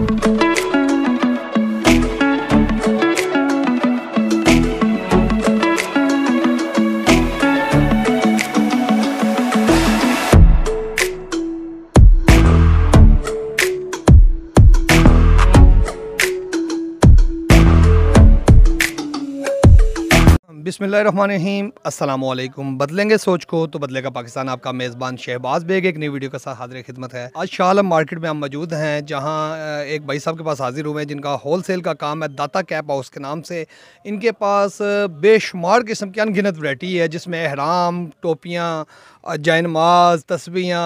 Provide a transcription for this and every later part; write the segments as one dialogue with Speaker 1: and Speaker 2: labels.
Speaker 1: Thank you. अस्सलाम वालेकुम बदलेंगे सोच को तो बदलेगा पाकिस्तान आपका मेज़बान शहबाज बेग एक नई वीडियो के साथ हाजिर खिदमत है आज शाह मार्केट में हम मौजूद हैं जहां एक भाई साहब के पास हाजिर हुए हैं जिनका होल सेल का काम है दाता कैप हाउस के नाम से इनके पास बेशुमार किस्म की अनगिनत वरायटी है जिसमें अहराम टोपियाँ जैनमाज तस्बियाँ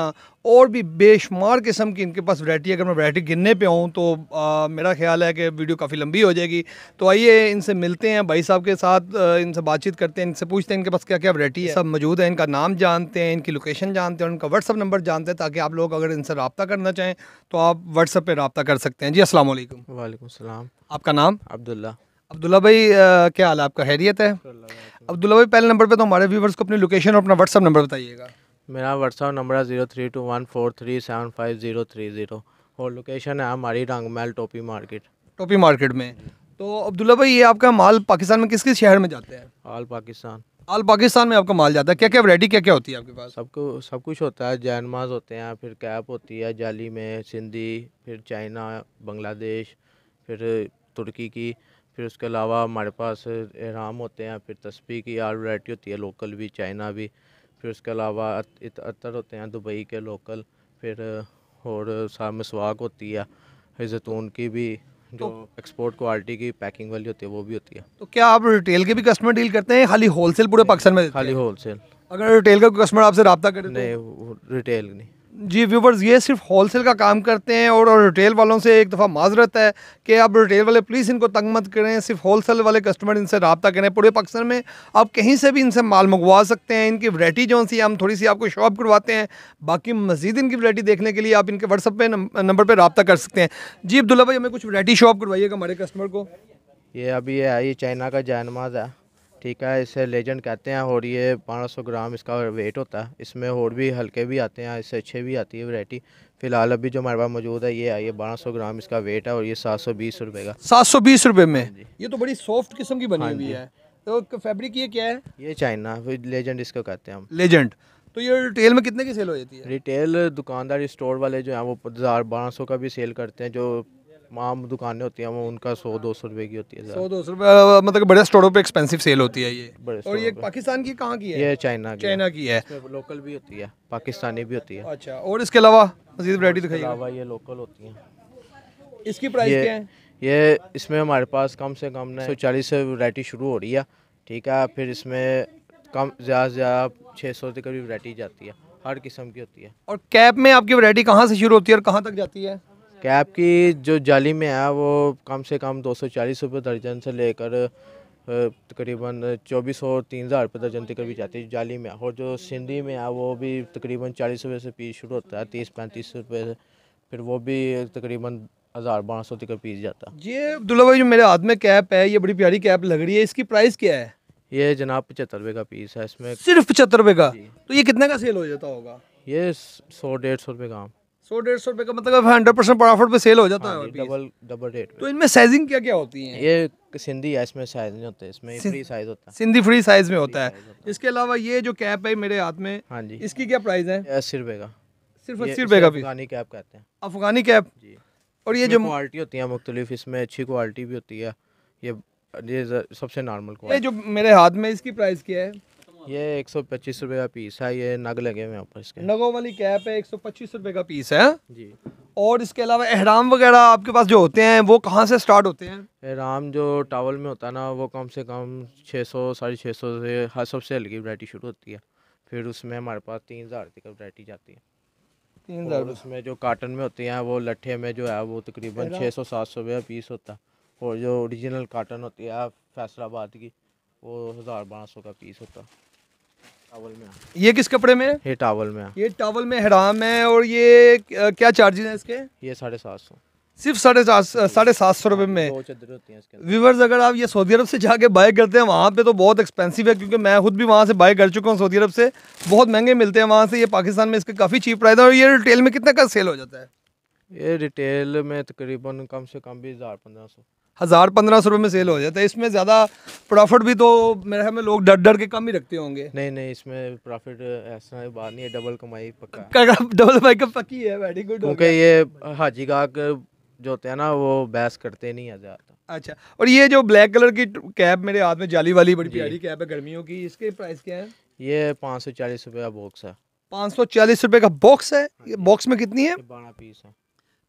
Speaker 1: और भी बेशुमार किस्म की इनके पास वैरायटी अगर मैं वैरायटी गिनने पे हूँ तो आ, मेरा ख्याल है कि वीडियो काफ़ी लंबी हो जाएगी तो आइए इनसे मिलते हैं भाई साहब के साथ इनसे बातचीत करते हैं इनसे पूछते हैं इनके पास क्या क्या वैरायटी है सब मौजूद है इनका नाम जानते हैं इनकी लोकेशन जानते हैं उनका व्हाट्सअप नंबर जानते हैं ताकि आप लोग अगर इनसे रब्ता करना चाहें तो आप व्हाट्सअप पर रबा कर सकते हैं जी असल
Speaker 2: वालेकाम आपका नाम अब्दुल्ला
Speaker 1: अब्दुल्ला भाई क्या हाल है आपका हैरियत है अब्दुल्ला भाई पहले नंबर पर तो हमारे व्यूवर्स को अपनी लोकेशन और अपना व्हाट्सअप नंबर
Speaker 2: बताइएगा मेरा व्हाट्सअप नंबर है zero three two one four three seven five zero three zero और लोकेशन है हमारी रंगमहल टोपी मार्केट टोपी मार्केट में
Speaker 1: तो अब्दुल्ला भाई ये आपका माल पाकिस्तान में किस किस शहर में जाते
Speaker 2: हैं आल पाकिस्तान
Speaker 1: आल पाकिस्तान में आपका माल जाता है क्या क्या वैरायटी क्या क्या होती
Speaker 2: है आपके पास सबको सब कुछ होता है जैनमाज होते हैं फिर कैप होती है जाली में सिंधी फिर चाइना बांग्लादेश फिर तुर्की की फिर उसके अलावा हमारे पास एहराम होते हैं फिर तस्बी की आल वैरायटी होती है लोकल भी चाइना भी फिर उसके अलावा अतर होते हैं दुबई के लोकल फिर और साथ मसवाक होती है फिर जैतून की भी जो तो, एक्सपोर्ट क्वालिटी की पैकिंग वाली होती है वो भी होती है तो
Speaker 1: क्या आप रिटेल के भी कस्टमर डील करते हैं खाली होलसेल पूरे पाकिस्तान में खाली होलसेल अगर रिटेल का कस्टमर आपसे रबता करें
Speaker 2: तो? नहीं रिटेल नहीं
Speaker 1: जी व्यूवर्स ये सिर्फ होलसेल का काम करते हैं और, रिटेल वालों से एक दफ़ा माजरत है कि आप रिटेल वाले प्लीज़ इनको तंग मत करें सिर्फ होलसेल वाले कस्टमर इनसे रबता करें पूरे पाकिस्तान में आप कहीं से भी इनसे माल मंगवा सकते हैं इनकी वरायटी जो सी हम थोड़ी सी आपको शॉप करवाते हैं बाकी मजीद इनकी वरायटी देखने के लिए आप इनके व्हाट्सअप पर नंबर पर रबता कर सकते हैं जी अब्दुल्ला भाई हमें कुछ वरायटी शॉप करवाइएगा हमारे कस्टमर को
Speaker 2: ये अभी है ये चाइना का जानमाज है ठीक है इसे लेजेंड कहते हैं और ये 500 ग्राम इसका वेट होता है इसमें और भी हल्के भी आते हैं इससे अच्छे भी आती है वैरायटी फिलहाल अभी जो हमारे पास मौजूद है ये आई है बारह सौ ग्राम इसका वेट है और ये सात सौ बीस रुपये का सात
Speaker 1: सौ बीस रुपये में हाँ
Speaker 2: ये तो बड़ी सॉफ्ट किस्म की बनी हाँ हुई है
Speaker 1: तो फेब्रिक ये क्या है
Speaker 2: ये चाइना लेजेंड इसको कहते हैं हम लेजेंड तो ये रिटेल में कितने की सेल हो जाती है रिटेल दुकानदार स्टोर वाले जो हैं वो हज़ार बारह सौ का भी सेल करते हैं जो आम दुकानें होती हैं वो उनका सौ दो सौ रुपए की होती है सौ
Speaker 1: दो सौ रुपए मतलब बड़े स्टोरों पे एक्सपेंसिव
Speaker 2: सेल होती है ये बड़े और ये
Speaker 1: पाकिस्तान की कहाँ की है ये चाइना की चाइना की है
Speaker 2: लोकल भी होती है पाकिस्तानी भी होती है अच्छा
Speaker 1: और इसके अलावा मजीद वरायटी दिखाई अलावा ये लोकल होती है इसकी प्राइस क्या है
Speaker 2: ये इसमें हमारे पास कम से कम ना चालीस से वरायटी शुरू हो रही है ठीक है फिर इसमें कम ज़्यादा से ज़्यादा छः सौ तक भी वरायटी जाती है हर किस्म की होती है और
Speaker 1: कैप में आपकी वैरायटी कहाँ से शुरू होती है और कहाँ तक जाती है
Speaker 2: कैब की जो जाली में है वो कम से कम दो सौ चालीस रुपये दर्जन से लेकर तकरीबन चौबीस सौ तीन हज़ार रुपये दर्जन तक भी जाती है जाली में और जो सिंधी में है वो भी तकरीबन चालीस रुपये से पीस शुरू होता है तीस पैंतीस रुपये से फिर वो भी तकरीबन हज़ार बारह सौ तक पीस जाता
Speaker 1: है ये अब्दुल्ला भाई जो मेरे हाथ में कैप है ये बड़ी प्यारी कैप लग रही है इसकी प्राइस क्या है
Speaker 2: ये जनाब पचहत्तर रुपये का पीस है इसमें सिर्फ पचहत्तर रुपये का
Speaker 1: तो ये कितने का सेल हो जाता होगा
Speaker 2: ये सौ डेढ़ सौ रुपये का सौ डेढ़ सौ का मतलब हंड्रेड परसेंट
Speaker 1: पे सेल हो जाता हाँ है
Speaker 2: डबल डबल रेट तो इनमें साइजिंग क्या क्या होती है ये सिंधी है इसमें साइज नहीं इसमें फ्री साइज होता
Speaker 1: है सिंधी फ्री साइज में होता है इसके अलावा ये जो कैप है मेरे हाथ में हाँ जी इसकी क्या प्राइस है अस्सी रुपए का सिर्फ अस्सी रुपए का अफगानी कैप कहते हैं अफगानी कैप जी
Speaker 2: और ये जो क्वालिटी होती है मुख्तलिफ इसमें अच्छी क्वालिटी भी होती है ये ये सबसे नॉर्मल ये जो मेरे हाथ में इसकी प्राइस क्या है ये एक सौ पच्चीस रुपये का पीस है ये नग लगे हुए इसके
Speaker 1: नगों वाली कैप है एक सौ पच्चीस रुपये का पीस है जी और इसके अलावा
Speaker 2: एहराम वगैरह आपके पास जो होते हैं वो कहाँ से स्टार्ट होते हैं एहराम जो टावल में होता है ना वो कम से कम छः सौ साढ़े छः सौ से हर सबसे हल्की वरायटी शुरू होती है फिर उसमें हमारे पास तीन हज़ार तक वरायटी जाती है तीन हज़ार उसमें जो काटन में होती हैं वो लट्ठे में जो है वो तकरीबन छः सौ सात सौ रुपया पीस होता और जो ओरिजिनल काटन होती है फैसलाबाद की वो हज़ार बारह सौ का पीस होता ये किस कपड़े में ये टावल में ये
Speaker 1: टावल में हराम है और ये क्या चार्जेस हैं
Speaker 2: इसके ये साढ़े सात सौ
Speaker 1: सिर्फ साढ़े सात साढ़े सात सौ रुपये में व्यूवर्स अगर आप ये सऊदी अरब से जाके बाय करते हैं वहाँ पे तो बहुत एक्सपेंसिव है क्योंकि मैं खुद भी वहाँ से बाय कर चुका हूँ सऊदी अरब से बहुत महंगे मिलते हैं वहाँ से ये पाकिस्तान में इसके काफ़ी चीप प्राइस है और ये रिटेल में कितने का सेल हो
Speaker 2: जाता है ये रिटेल में तकरीबन कम से कम भी हज़ार पंद्रह सौ
Speaker 1: हज़ार पंद्रह सौ रुपये में सेल हो जाता है इसमें ज़्यादा प्रॉफिट भी तो मेरे ख्याल में लोग डर डर के
Speaker 2: कम ही रखते होंगे नहीं नहीं इसमें प्रॉफिट ऐसा बात नहीं है डबल कमाई पक्का डबल कमाई का पक्की है वेरी गुड क्योंकि ये हाजी गाहक जो होते हैं ना वो बहस करते नहीं है ज़्यादा अच्छा और ये जो ब्लैक कलर की कैब मेरे हाथ में जाली वाली बड़ी प्यारी
Speaker 1: कैब है गर्मियों की इसके प्राइस क्या है
Speaker 2: ये पाँच सौ चालीस रुपये का बॉक्स है
Speaker 1: पाँच सौ चालीस रुपये का बॉक्स है ये बॉक्स हाँ में कितनी है
Speaker 2: बारह पीस है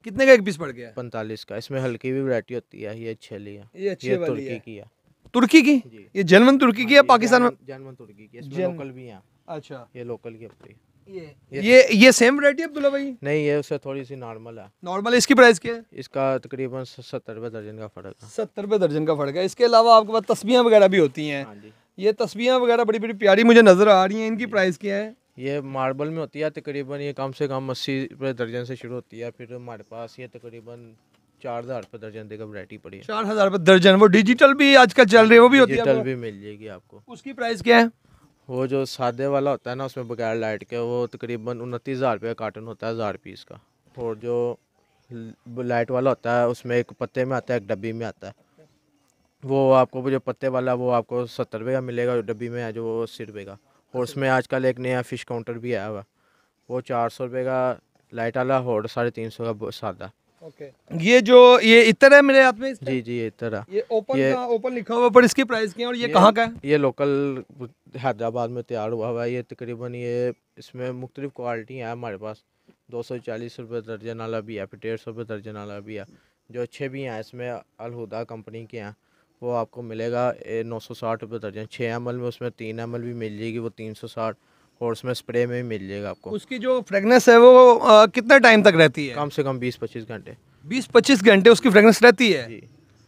Speaker 2: कितने का एक पीस पड़ गया पैंतालीस का इसमें हल्की भी वरायटी होती है ये अच्छी लिया ये अच्छी तुर्की की है
Speaker 1: तुर्की की ये जर्मन तुर्की की है हाँ पाकिस्तान में जर्मन
Speaker 2: तुर्की की है लोकल भी है अच्छा ये लोकल की अपनी ये ये, ये सेम वरायटी अब्दुल्ला भाई नहीं ये उससे थोड़ी सी नॉर्मल है नॉर्मल इसकी प्राइस क्या है इसका तकरीबन सत्तर रुपए दर्जन का फर्क है
Speaker 1: सत्तर रुपए दर्जन का फर्क है इसके अलावा आपके पास तस्वीरें वगैरह भी होती हैं हाँ ये तस्वीरें वगैरह बड़ी बड़ी प्यारी मुझे नजर आ रही हैं इनकी प्राइस क्या है
Speaker 2: ये मार्बल में होती है तकरीबन ये कम से कम अस्सी रुपये दर्जन से शुरू होती है फिर हमारे पास ये तकरीबन चार हज़ार रुपये दर्जन देगा वरायटी पड़ी है
Speaker 1: चार हज़ार रुपये दर्जन वो डिजिटल भी आजकल चल रही है वो भी होती है डिजिटल भी मिल
Speaker 2: जाएगी आपको उसकी प्राइस क्या है वो जो सादे वाला होता है ना उसमें बगैर लाइट के वो तकरीबन उनतीस हज़ार रुपये काटन होता है हज़ार पीस का और जो लाइट वाला होता है उसमें एक पत्ते में आता है एक डब्बी में आता है वो आपको जो पत्ते वाला वो आपको सत्तर रुपये का मिलेगा डब्बी में है जो वो अस्सी रुपये का और अच्छा। उसमें आजकल एक नया फ़िश काउंटर भी आया हुआ वो चार सौ रुपये का लाइट वाला और साढ़े तीन सौ का सादा ओके ये जो ये इतर है मेरे हाथ में जी जी ये इतर है ये ओपन ये, का
Speaker 1: ओपन लिखा हुआ पर इसकी प्राइस क्या है और ये, ये कहाँ का
Speaker 2: है ये लोकल हैदराबाद में तैयार हुआ हुआ है ये तकरीबन ये इसमें मुख्तलिफ क्वालिटी है हमारे पास दो सौ चालीस रुपये दर्जन वाला भी है फिर डेढ़ सौ रुपये दर्जन वाला भी है जो अच्छे भी हैं इसमें अलहुदा कंपनी के हैं वो आपको मिलेगा नौ सौ साठ रुपये दर्जन छः एम में उसमें तीन एम भी मिल जाएगी वो तीन सौ साठ और उसमें स्प्रे में भी मिल जाएगा आपको उसकी जो फ्रेगनेंस है वो आ, कितने टाइम तक रहती है कम से कम बीस पच्चीस घंटे बीस पच्चीस घंटे उसकी फ्रेगनेंस रहती है जी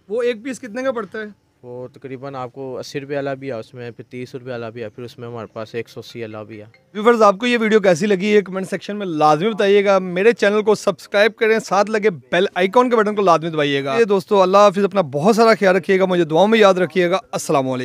Speaker 2: वो एक पीस कितने का पड़ता है वो तकरीबन आपको अस्सी रुपये वाला भी है उसमें फिर तीस रुपये अला भी है फिर उसमें हमारे पास एक सौ अस्सी अला भी है
Speaker 1: व्यूवर्स आपको ये वीडियो कैसी लगी है कमेंट सेक्शन में लाजमी बताइएगा मेरे चैनल को सब्सक्राइब करें साथ लगे बेल आइकॉन के बटन को लाजमी दबाइएगा ये दोस्तों अल्लाह हाफिज़ अपना बहुत सारा ख्याल रखिएगा मुझे दुआओं में याद रखिएगा असल